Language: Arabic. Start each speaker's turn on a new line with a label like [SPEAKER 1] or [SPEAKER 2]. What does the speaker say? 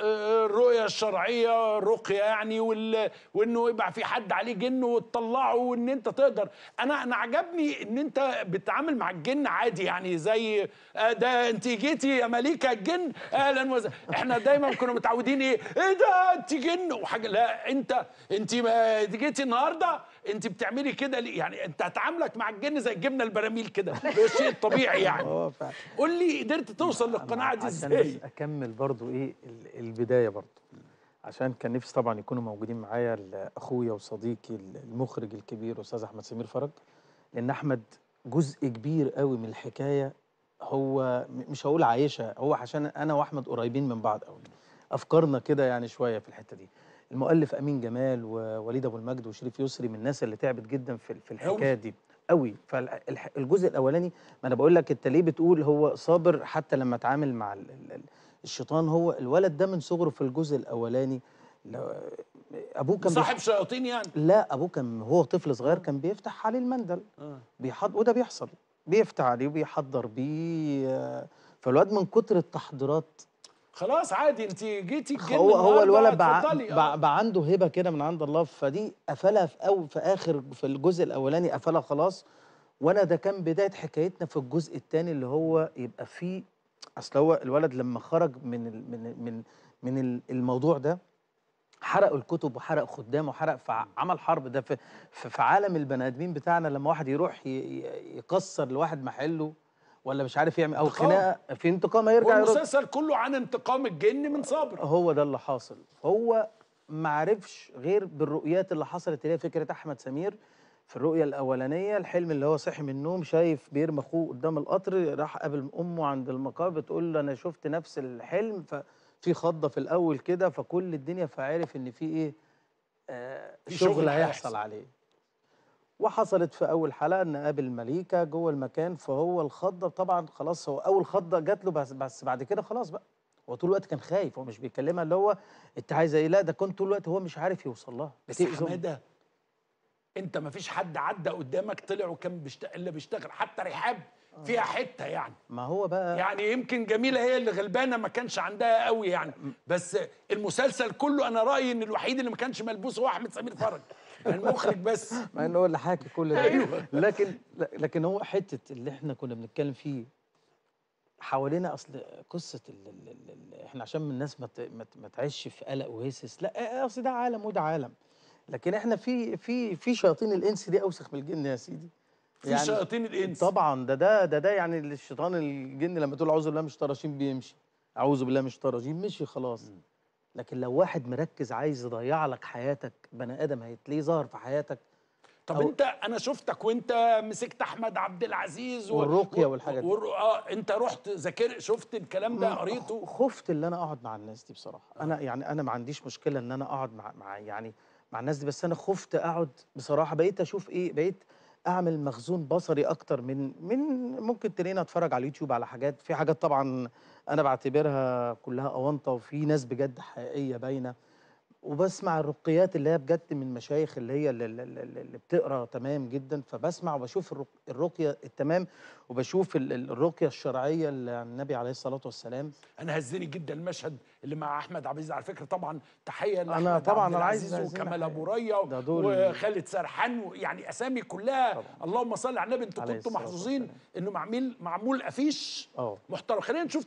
[SPEAKER 1] الرؤية الشرعية رقية يعني وال... وانه يبقى في حد عليه جن وتطلعه وان انت تقدر انا انا عجبني ان انت بتتعامل مع الجن عادي يعني زي آه، ده انت جيتي يا مليكة الجن اهلا وسهلا احنا دايما كنا متعودين ايه ايه ده انت جن وحاجة لا انت انت ما جيتي النهارده انت بتعملي كده ليه يعني انت هتعاملك مع الجن زي الجبنه البراميل كده شيء الشيء الطبيعي يعني اه فعلا قول لي قدرت توصل للقناعه دي ازاي عشان بس
[SPEAKER 2] اكمل برضو ايه البدايه برضو عشان كان نفسي طبعا يكونوا موجودين معايا اخويا وصديقي المخرج الكبير استاذ احمد سمير فرج لان احمد جزء كبير قوي من الحكايه هو مش هقول عايشها هو عشان انا واحمد قريبين من بعض قوي افكارنا كده يعني شويه في الحته دي المؤلف امين جمال ووليد ابو المجد وشريف يسري من الناس اللي تعبت جدا في في الحكايه دي قوي فالجزء الاولاني ما انا بقول لك انت ليه بتقول هو صابر حتى لما اتعامل مع الشيطان هو الولد ده من صغره في الجزء الاولاني ابوه كان صاحب
[SPEAKER 1] شياطين يعني
[SPEAKER 2] لا ابوه كان هو طفل صغير كان بيفتح عليه المندل آه. بيحض وده بيحصل بيفتح عليه وبيحضر بيه فالواد من كتر التحضيرات
[SPEAKER 1] خلاص عادي انت جيتي الجن هو هو الولد بقى, بقى, اه. بقى
[SPEAKER 2] عنده هبه كده من عند الله فدي قفلها في أو في اخر في الجزء الاولاني قفلها خلاص وانا ده كان بدايه حكايتنا في الجزء الثاني اللي هو يبقى فيه اصل هو الولد لما خرج من ال من من من الموضوع ده حرقوا الكتب وحرق خدامه وحرق فعمل حرب ده في في عالم البني ادمين بتاعنا لما واحد يروح يكسر لواحد محله ولا مش عارف يعمل او خناقه في انتقام هيرجع المسلسل كله عن انتقام الجن من صابر هو ده اللي حاصل هو ما عرفش غير بالرؤيات اللي حصلت اللي هي فكره احمد سمير في الرؤيه الاولانيه الحلم اللي هو صحي من النوم شايف بيرمي اخوه قدام القطر راح قابل امه عند المقابر بتقول له انا شفت نفس الحلم ففي خضه في الاول كده فكل الدنيا فعرف ان في ايه آه شغل هيحصل عليه وحصلت في اول حلقه ان قابل مليكه جوه المكان فهو الخضه طبعا خلاص هو اول خضه جات له بس, بس بعد كده خلاص بقى هو طول الوقت كان خايف هو مش بيكلمها اللي هو انت عايزه ايه لا ده كنت طول الوقت هو مش عارف يوصل لها بس حماده
[SPEAKER 1] انت ما فيش حد عدى قدامك طلع وكان بشت... الا بيشتغل حتى رحاب فيها آه. حته يعني ما هو بقى يعني يمكن جميله هي اللي غلبانه ما كانش عندها قوي يعني بس المسلسل كله انا رايي ان الوحيد اللي ما كانش ملبوس هو احمد سمير فرج المخرج يعني بس مع
[SPEAKER 2] انه هو اللي حاكي كل ده أيوة. لكن لكن هو حته اللي احنا كنا بنتكلم فيه حوالينا اصل قصه ال ال احنا عشان الناس ما ما تعيش في قلق وهسس لا اصل ده عالم وده عالم لكن احنا في في في شياطين الانس دي اوسخ من الجن يا سيدي
[SPEAKER 1] في يعني شياطين الانس
[SPEAKER 2] طبعا ده ده ده ده يعني الشيطان الجن لما تقول اعوذ بالله مش طراشين بيمشي اعوذ بالله مش طراشين مشي خلاص م. لكن لو واحد مركز عايز يضيع لك حياتك بني ادم هيتلي ظهر في حياتك طب انت
[SPEAKER 1] انا شفتك وانت مسكت احمد عبد العزيز و... والرقيه والحاجات دي و... اه انت رحت ذاكر شفت الكلام ده قريته خفت
[SPEAKER 2] اللي انا اقعد مع الناس دي بصراحه انا يعني انا ما عنديش مشكله ان انا اقعد مع, مع يعني مع الناس دي بس انا خفت اقعد بصراحه بقيت اشوف ايه بقيت اعمل مخزون بصري اكتر من من ممكن تلاقيني اتفرج على اليوتيوب على حاجات في حاجات طبعا انا بعتبرها كلها اونطه وفي ناس بجد حقيقيه باينه وبسمع الرقيات اللي هي بجد من مشايخ اللي هي اللي, اللي بتقرا تمام جدا فبسمع وبشوف الرقيه التمام وبشوف الرقيه
[SPEAKER 1] الشرعيه اللي عن النبي عليه الصلاه والسلام انا هزني جدا المشهد اللي مع احمد عبد العزيز على فكره طبعا تحيه انا طبعا عبد العزيز وكمال ابو ريا وخالد سرحان يعني اسامي كلها طبعا. اللهم صل على النبي انتوا كنتوا محظوظين انه معمول معمول افيش محترم خلينا نشوف